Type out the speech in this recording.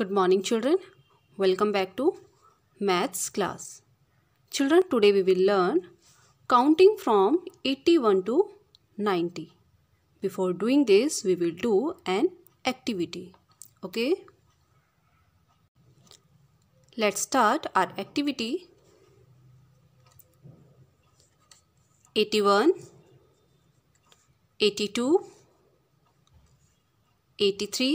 Good morning children. Welcome back to maths class. Children today we will learn counting from 81 to 90. Before doing this we will do an activity. Okay. Let's start our activity. 81 82 83